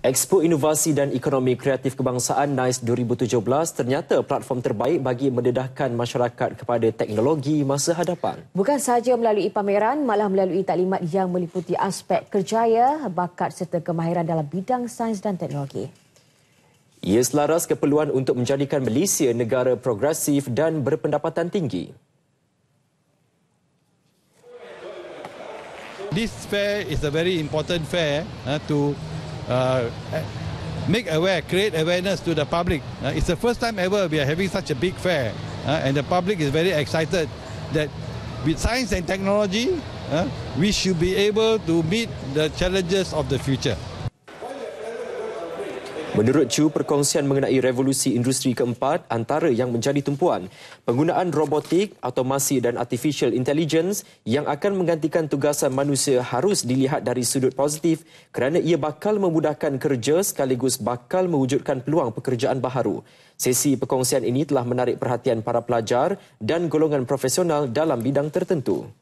Expo Inovasi dan Ekonomi Kreatif Kebangsaan NICE 2017 ternyata platform terbaik bagi mendedahkan masyarakat kepada teknologi masa hadapan. Bukan sahaja melalui pameran, malah melalui taklimat yang meliputi aspek kerjaya, bakat serta kemahiran dalam bidang sains dan teknologi. Ia selaras keperluan untuk menjadikan Malaysia negara progresif dan berpendapatan tinggi. This fair is a very important fair uh, to Uh, make aware, create awareness to the public. Uh, it's the first time ever we are having such a big fair, uh, and the public is very excited that with science and technology, we should be able to meet the challenges of the future. Menurut Chu, perkongsian mengenai revolusi industri keempat antara yang menjadi tumpuan penggunaan robotik, automasi dan artificial intelligence yang akan menggantikan tugasan manusia harus dilihat dari sudut positif kerana ia bakal memudahkan kerja sekaligus bakal mewujudkan peluang pekerjaan baharu. Sesi perkongsian ini telah menarik perhatian para pelajar dan golongan profesional dalam bidang tertentu.